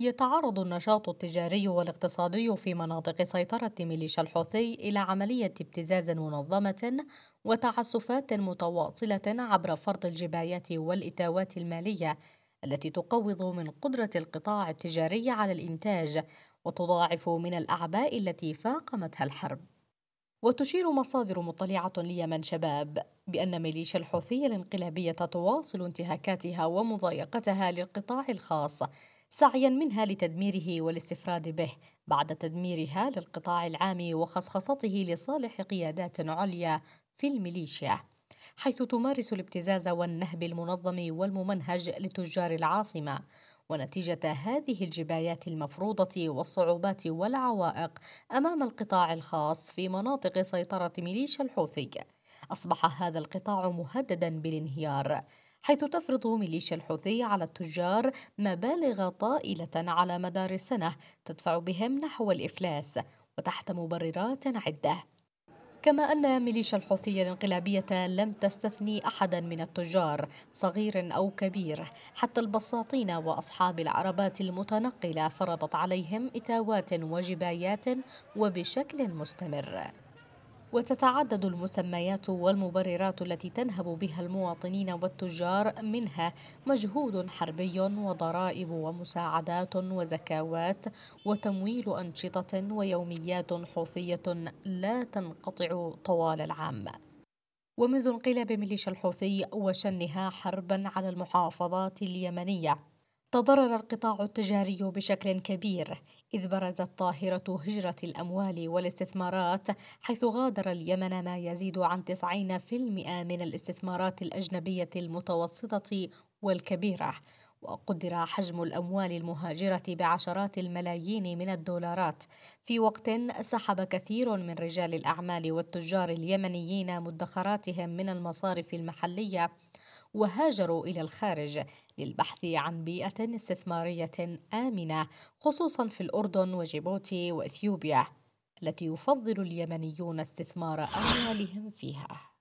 يتعرض النشاط التجاري والاقتصادي في مناطق سيطرة ميليشيا الحوثي إلى عملية ابتزاز منظمة وتعسفات متواصلة عبر فرض الجبايات والإتاوات المالية التي تقوض من قدرة القطاع التجاري على الإنتاج وتضاعف من الأعباء التي فاقمتها الحرب. وتشير مصادر مطلعة ليمن شباب بأن ميليشيا الحوثية الانقلابية تواصل انتهاكاتها ومضايقتها للقطاع الخاص سعيا منها لتدميره والاستفراد به بعد تدميرها للقطاع العام وخصخصته لصالح قيادات عليا في الميليشيا حيث تمارس الابتزاز والنهب المنظم والممنهج لتجار العاصمه ونتيجة هذه الجبايات المفروضة والصعوبات والعوائق أمام القطاع الخاص في مناطق سيطرة ميليشيا الحوثي أصبح هذا القطاع مهددا بالانهيار حيث تفرض ميليشيا الحوثي على التجار مبالغ طائلة على مدار السنة تدفع بهم نحو الإفلاس وتحت مبررات عدة كما أن ميليشيا الحوثية الانقلابية لم تستثني أحدا من التجار صغير أو كبير حتى البساطين وأصحاب العربات المتنقلة فرضت عليهم إتاوات وجبايات وبشكل مستمر وتتعدد المسميات والمبررات التي تنهب بها المواطنين والتجار منها مجهود حربي وضرائب ومساعدات وزكاوات وتمويل أنشطة ويوميات حوثية لا تنقطع طوال العام ومنذ انقلاب ميليشيا الحوثي وشنها حربا على المحافظات اليمنيه تضرر القطاع التجاري بشكل كبير إذ برزت ظاهرة هجرة الأموال والاستثمارات حيث غادر اليمن ما يزيد عن 90% من الاستثمارات الأجنبية المتوسطة والكبيرة وقدر حجم الأموال المهاجرة بعشرات الملايين من الدولارات في وقت سحب كثير من رجال الأعمال والتجار اليمنيين مدخراتهم من المصارف المحلية وهاجروا إلى الخارج للبحث عن بيئة استثمارية آمنة خصوصا في الأردن وجيبوتي وإثيوبيا التي يفضل اليمنيون استثمار أموالهم فيها